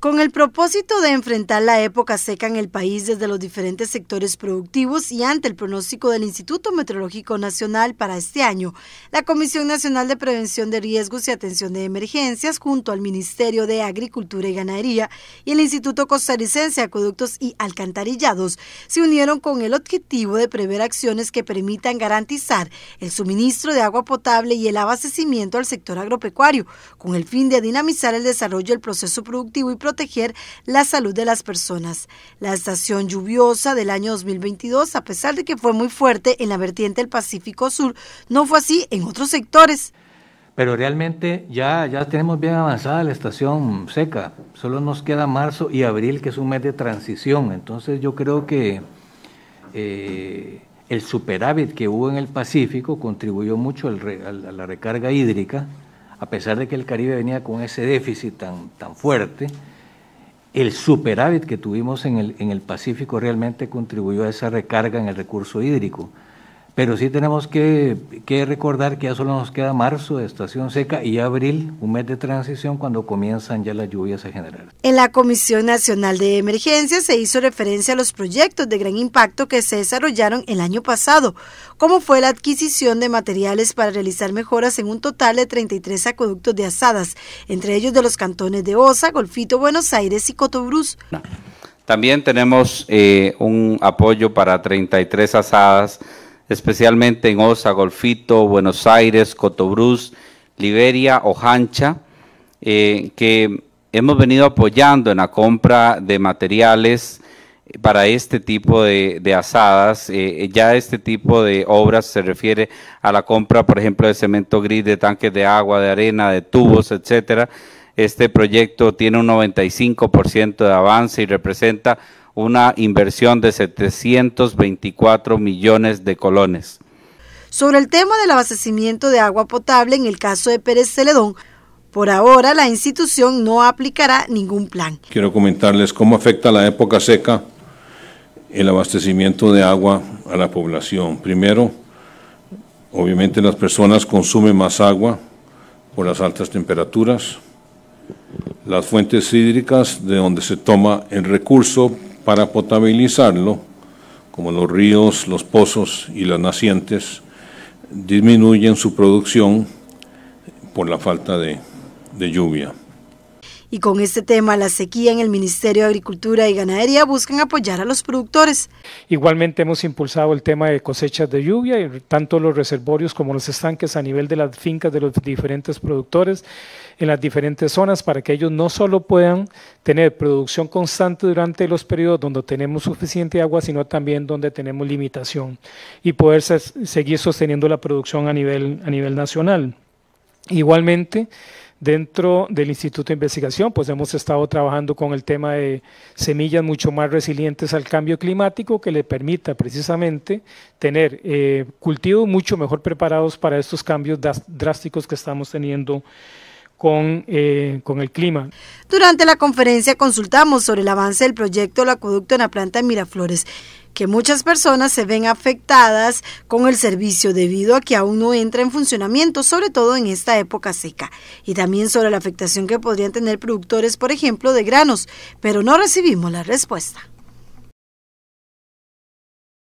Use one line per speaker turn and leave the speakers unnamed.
Con el propósito de enfrentar la época seca en el país desde los diferentes sectores productivos y ante el pronóstico del Instituto Meteorológico Nacional para este año, la Comisión Nacional de Prevención de Riesgos y Atención de Emergencias, junto al Ministerio de Agricultura y Ganadería y el Instituto Costarricense de Acueductos y Alcantarillados, se unieron con el objetivo de prever acciones que permitan garantizar el suministro de agua potable y el abastecimiento al sector agropecuario, con el fin de dinamizar el desarrollo del proceso productivo y productivo proteger la salud de las personas. La estación lluviosa del año 2022, a pesar de que fue muy fuerte en la vertiente del Pacífico Sur, no fue así en otros sectores.
Pero realmente ya, ya tenemos bien avanzada la estación seca. Solo nos queda marzo y abril, que es un mes de transición. Entonces yo creo que eh, el superávit que hubo en el Pacífico contribuyó mucho a la recarga hídrica, a pesar de que el Caribe venía con ese déficit tan, tan fuerte el superávit que tuvimos en el, en el Pacífico realmente contribuyó a esa recarga en el recurso hídrico. Pero sí tenemos que, recordar que ya solo nos queda marzo de estación seca y abril, un mes de transición cuando comienzan ya las lluvias a generar.
En la Comisión Nacional de Emergencias se hizo referencia a los proyectos de gran impacto que se desarrollaron el año pasado, como fue la adquisición de materiales para realizar mejoras en un total de 33 acueductos de asadas, entre ellos de los cantones de Osa, Golfito, Buenos Aires y Cotobruz.
También tenemos eh, un apoyo para 33 asadas especialmente en Osa, Golfito, Buenos Aires, Cotobruz, Liberia o Hancha, eh, que hemos venido apoyando en la compra de materiales para este tipo de, asadas. Eh, eh, ya este tipo de obras se refiere a la compra, por ejemplo, de cemento gris, de tanques de agua, de arena, de tubos, etcétera este proyecto tiene un 95% de avance y representa una inversión de 724 millones de colones.
Sobre el tema del abastecimiento de agua potable en el caso de Pérez Celedón, por ahora la institución no aplicará ningún plan.
Quiero comentarles cómo afecta la época seca el abastecimiento de agua a la población. Primero, obviamente las personas consumen más agua por las altas temperaturas las fuentes hídricas de donde se toma el recurso para potabilizarlo, como los ríos, los pozos y las nacientes, disminuyen su producción por la falta de, de lluvia.
Y con este tema, la sequía en el Ministerio de Agricultura y Ganadería buscan apoyar a los productores.
Igualmente hemos impulsado el tema de cosechas de lluvia, tanto los reservorios como los estanques a nivel de las fincas de los diferentes productores en las diferentes zonas para que ellos no solo puedan tener producción constante durante los periodos donde tenemos suficiente agua, sino también donde tenemos limitación y poder seguir sosteniendo la producción a nivel, a nivel nacional. Igualmente, Dentro del Instituto de Investigación, pues hemos estado trabajando con el tema de semillas mucho más resilientes al cambio climático que le permita precisamente tener eh, cultivos mucho mejor preparados para estos cambios drásticos que estamos teniendo con, eh, con, el clima.
Durante la conferencia consultamos sobre el avance del proyecto del acueducto en la planta de Miraflores que muchas personas se ven afectadas con el servicio debido a que aún no entra en funcionamiento, sobre todo en esta época seca, y también sobre la afectación que podrían tener productores, por ejemplo, de granos, pero no recibimos la respuesta.